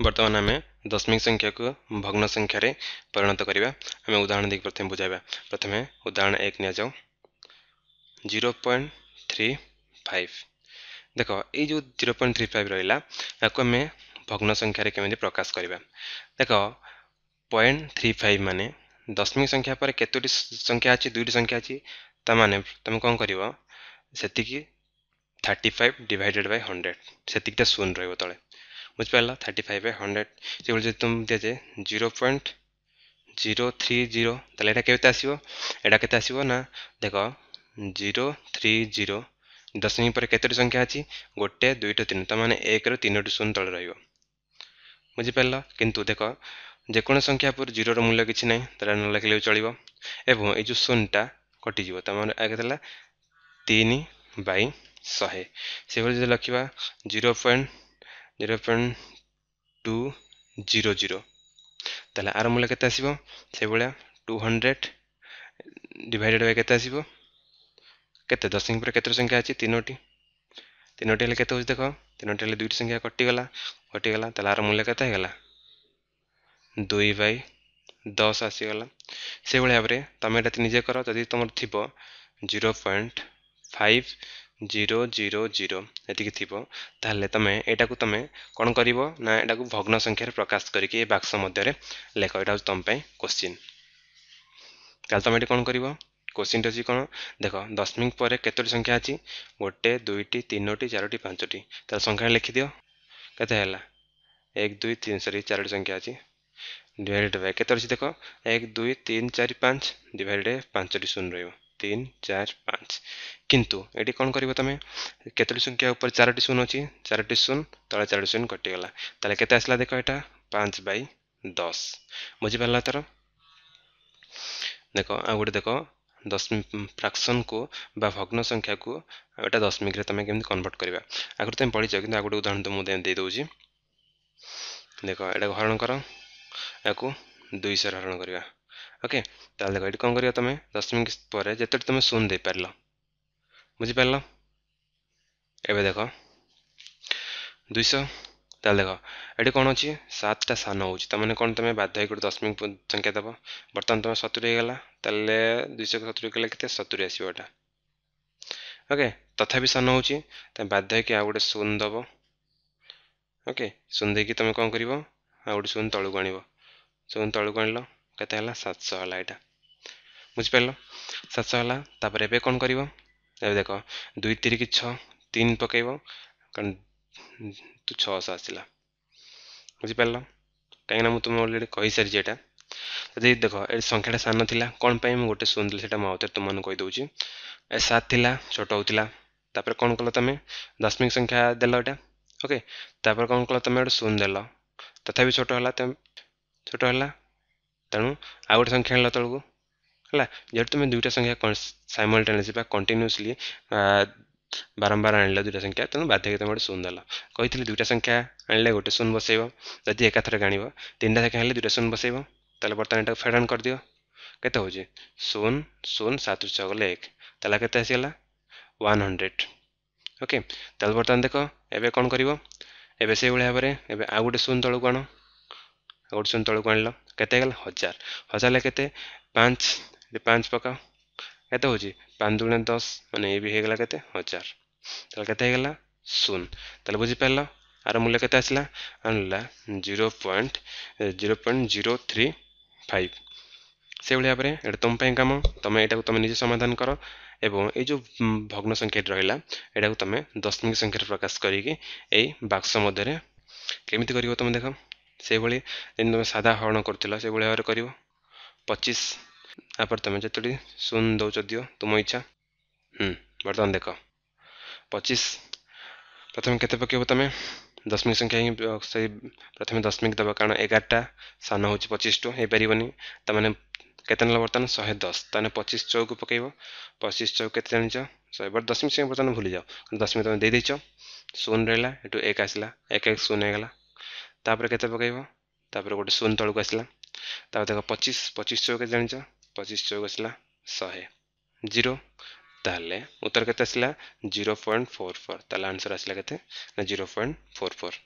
बर्तमान आम दशमिक संख्या को भग्न संख्यार परिणत करवा आम उदाहरण देख प्रथम बुझाया प्रथम उदाहरण एक नि जाऊ जीरो पॉइंट थ्री फाइव देख यो जीरो पॉइंट थ्री फाइव रहा आम भग्न संख्यार के प्रकाश करवा देख पॉइंट थ्री फाइव मान दशमिक संख्या पर कतोटी संख्या अच्छी दुईट संख्या अच्छी तमें तुम कौन कर सेकी थर्टिफाइव डिवाइडेड बै हंड्रेड से शून रोक मुझ पहला थर्टी फाइव है हंड्रेड সেগুলো যদি তুমি দিয়েছে zero point zero three zero তাহলে এটা কেতে আসব এটা কেতে আসব না দেখ জিরো থ্রি জিরো দশমিক পরে কেতোটি সংখ্যা আছে গোটে দুইটা তিন তার মানে একর তিনোটি শূন্য তলে রহব বুঝিপার কিন্তু দেখ যেকোন সংখ্যা পরে জিরোর মূল্য কিছু না তাহলে ন লেখিলে চলব এবং এই যে শূন্যটা কটিযোগ তার মানে আগে লা তিন বাই ଶହେ ସେଭଳି ଯଦି ଲଖିବା zero point zero point two zero zero ତାହେଲେ ଆର ମୂଲ୍ୟ କେତେ ଆସିବ ସେଭଳିଆ ଟୁ ହଣ୍ଡ୍ରେଡ଼ ଡିଭାଇଡ଼େଡ଼ ବାଇ କେତେ ଆସିବ କେତେ ଦଶମିକ ପରେ କେତୋଟି ସଂଖ୍ୟା ଅଛି ତିନୋଟି ତିନୋଟି ହେଲେ କେତେ ହେଉଛି ଦେଖ ତିନୋଟି ହେଲେ ଦୁଇଟି ସଂଖ୍ୟା କଟିଗଲା କଟିଗଲା ତାହେଲେ ଆର ମୂଲ୍ୟ କେତେ ହେଇଗଲା ଦୁଇ ବାଇ ଦଶ ଆସିଗଲା ସେଭଳି ଭାବରେ ତୁମେ ଏଇଟା ନିଜେ କର ଯଦି ତୁମର ଥିବ zero point five zero zero zero ଏତିକି ଥିବ ତାହେଲେ ତୁମେ ଏଇଟାକୁ ତୁମେ କ'ଣ କରିବ ନା ଏଟାକୁ ଭଗ୍ନ ସଂଖ୍ୟାରେ ପ୍ରକାଶ କରିକି ଏ ବାକ୍ସ ମଧ୍ୟରେ ଲେଖ ଏଇଟା ହେଉଛି ତୁମ ପାଇଁ କୋଶ୍ଚିନ୍ ତାହେଲେ ତୁମେ ଏଠି କ'ଣ କରିବ কোশ্চিনটা হচ্ছে কোন দেখো দশমিক পরে কতটি সংখ্যা আছে গোটে দুইটি তিনোটি চারোটি পাঁচটি তার সংখ্যা লিখি দিও কত হল এক দুই তিন সরি চারোটি সংখ্যা আছে ডিভাইডেড বাই কত অছি দেখো এক দুই তিন চারি পাঁচ ডিভাইডেড বাই পাঁচটি শূন্য রহব তিন চার পাঁচ କିନ୍ତୁ ଏଠି କ'ଣ କରିବ ତୁମେ କେତୋଟି ସଂଖ୍ୟା ଉପରେ ଚାରୋଟି ଶୂନ ଅଛି ଚାରୋଟି ଶୂନ ତଳେ ଚାରୋଟି ଶୂନ କଟିଗଲା ତାହେଲେ କେତେ ଆସିଲା ଦେଖ ଏଇଟା ପାଞ୍ଚ ବାଇ ଦଶ ବୁଝିପାରିଲା ତା'ର ଦେଖ ଆଉ ଗୋଟେ ଦେଖ ଦଶମିକ ଫ୍ରାକ୍ସନ୍କୁ ବା ଭଗ୍ନ ସଂଖ୍ୟାକୁ ଏଇଟା ଦଶମିକରେ ତୁମେ କେମିତି କନଭର୍ଟ କରିବା ଆଗରୁ ତୁମେ ପଢ଼ିଛ କିନ୍ତୁ ଆଉ ଗୋଟେ ଉଦାହରଣ ତ ମୁଁ ଦେଇଦେଉଛି ଦେଖ ଏଇଟାକୁ ହରଣ କର ଏହାକୁ ଦୁଇଶହରେ ହରଣ କରିବା ଓକେ ତାହେଲେ ଦେଖ ଏଠି କ'ଣ କରିବା ତୁମେ ଦଶମିକ ପରେ ଯେତେଟି ତୁମେ ଶୂନ ଦେଇପାରିଲ ବୁଝିପାରିଲ ଏବେ ଦେଖ ଦୁଇଶହ ତାହେଲେ ଦେଖ ଏଠି କ'ଣ ଅଛି ସାତଟା ସାନ ହେଉଛି ତାମାନେ କ'ଣ ତୁମେ ବାଧ୍ୟ ହେଇକି ଗୋଟେ ଦଶମିକ ସଂଖ୍ୟା ଦେବ ବର୍ତ୍ତମାନ ତୁମେ ସତୁରି ହେଇଗଲା ତାହେଲେ ଦୁଇଶହ ସତୁରି କଲେ କେତେ ସତୁରି ଆସିବ ଏଇଟା ଓକେ ତଥାପି ସାନ ହେଉଛି ତୁମେ ବାଧ୍ୟ ହେଇକି ଆଉ ଗୋଟେ ଶୂନ ଦେବ ଓକେ ଶୂନ ଦେଇକି ତୁମେ କ'ଣ କରିବ ଆଉ ଗୋଟେ ଶୂନ ତଳକୁ ଆଣିବ ଶୂନ ତଳକୁ ଆଣିଲ କେତେ ହେଲା ସାତଶହ ହେଲା ଏଇଟା ବୁଝିପାରିଲ ସାତଶହ ହେଲା ତାପରେ ଏବେ କ'ଣ କରିବ ତେବେ ଦେଖ ଦୁଇ ତିରିକି ଛଅ ତିନି ପକାଇବ କାରଣ ତୁ ଛଅଶହ ଆସିଲା ବୁଝିପାରିଲ କାହିଁକିନା ମୁଁ ତୁମେ ଅଲରେଡ଼ି କହିସାରିଛି ଏଇଟା ଯଦି ଦେଖ ଏଠି ସଂଖ୍ୟାଟା ସାନ ଥିଲା କ'ଣ ପାଇଁ ମୁଁ ଗୋଟେ ଶୂନ ଥିଲି ସେଇଟା ମୁଁ ଆଉଥରେ ତୁମମାନଙ୍କୁ କହିଦେଉଛି ଏ ସାତ ଥିଲା ଛୋଟ ହେଉଥିଲା ତାପରେ କ'ଣ କଲ ତୁମେ ଦଶମିକ ସଂଖ୍ୟା ଦେଲ ଏଇଟା ଓକେ ତାପରେ କ'ଣ କଲ ତୁମେ ଗୋଟେ ଶୂନ ଦେଲ ତଥାପି ଛୋଟ ହେଲା ଛୋଟ ହେଲା ତେଣୁ ଆଉ ଗୋଟେ ସଂଖ୍ୟା ଆଣିଲ ତଳକୁ ହେଲା ଯେହେତु ତୁମେ ଦୁଇଟା ସଂଖ୍ୟା ସାଇମଲ୍ଟେନିୟସ୍ଲି ବା କଣ୍ଟିନ୍ୟୁଅସ୍ଲି ବାରମ୍ବାର ଆଣିଲ ଦୁଇଟା ସଂଖ୍ୟା ତେଣୁ ବାଧ୍ୟ ତୁମେ ଗୋଟେ ଶୂନ ଦେଲ କହିଥିଲି ଦୁଇଟା ସଂଖ୍ୟା ଆଣିଲେ ଗୋଟେ ଶୂନ ବସେଇବ ଯଦି ଏକାଥରକେ ଆଣିବ ତିନିଟା ସଂଖ୍ୟା ଆଣିଲେ ଦୁଇଟା ଶୂନ ବସେଇବ ତାହେଲେ ବର୍ତ୍ତମାନ ଏଟାକୁ ଫେଡ଼୍ ଅନ୍ କରିଦିଅ କେତେ ହେଉଛି ଶୂନ ଶୂନ ସାତରୁ ଛଅ ଗଲେ ଏକ ତାହେଲେ କେତେ ଆସିଗଲା ୱାନ୍ ହଣ୍ଡ୍ରେଡ଼ ଓକେ ତାହେଲେ ବର୍ତ୍ତମାନ ଦେଖ ଏବେ କ'ଣ କରିବ ଏବେ ସେଇଭଳି ଭାବରେ ଏବେ ଆଉ ଗୋଟେ ଶୂନ ତଳକୁ ଆଣ ଆଉ ଗୋଟେ ଶୂନ ତଳକୁ ଆଣିଲ କେତେ ହେଇଗଲା ହଜାର ହଜାର କେତେ ପାଞ୍ଚ ये पाँच पका कैसे हूँ पाँच दुगुण दस मान ये भी होगा कैसे हजार तेतला शून तेल बुझीपारल आर मूल्य के आसला zero point zero point zero three five से भाई भाव में तुम्हें कम तुम ये तुम निजे समाधान कर एवं ये जो भग्न संख्या रहा यू तुम दशमिक संख्या प्रकाश करी बाक्स मध्य केमी कर तुम देख से तुम साधा हरण कर पचीस પ્રથમ મે જે トゥ ડી 0 24 તો મો ઈચ્છા હમ બર્તન દેખો 25 પ્રથમ કેતે પકઈબો તમે દશમી સંખ્યા હી સહી પ્રથમ મે દશમીક દબાય કારણ 11 ટા સન હોઉચ 25 ટું હે પરિવની તા મને કેતેન લા બર્તન 110 તાને 25 4 કો પકઈબો 25 4 કેતે જણજો સય બર દશમી સંખ્યા પચન ભૂલી જાઓ દશમી તમે દે દેચો 0 રેલા એ トゥ1 આસલા 1 1 શૂન હે ગલા તાપર કેતે પકઈબો તાપર ગોટ શૂન તળુ આસલા તા દેખો 25 25 4 કે જણજો पच्चिस चौक आसला शहे जीरो ତାହେଲେ ଉତ୍ତର କେତେ ଆସିଲା ଜିରୋ ପଏଣ୍ଟ ଫୋର୍ ଫୋର୍ ତାହେଲେ ଆନ୍ସର୍ ଆସିଲା କେତେ ନା ଜିରୋ ପଏଣ୍ଟ ଫୋର୍ ଫୋର୍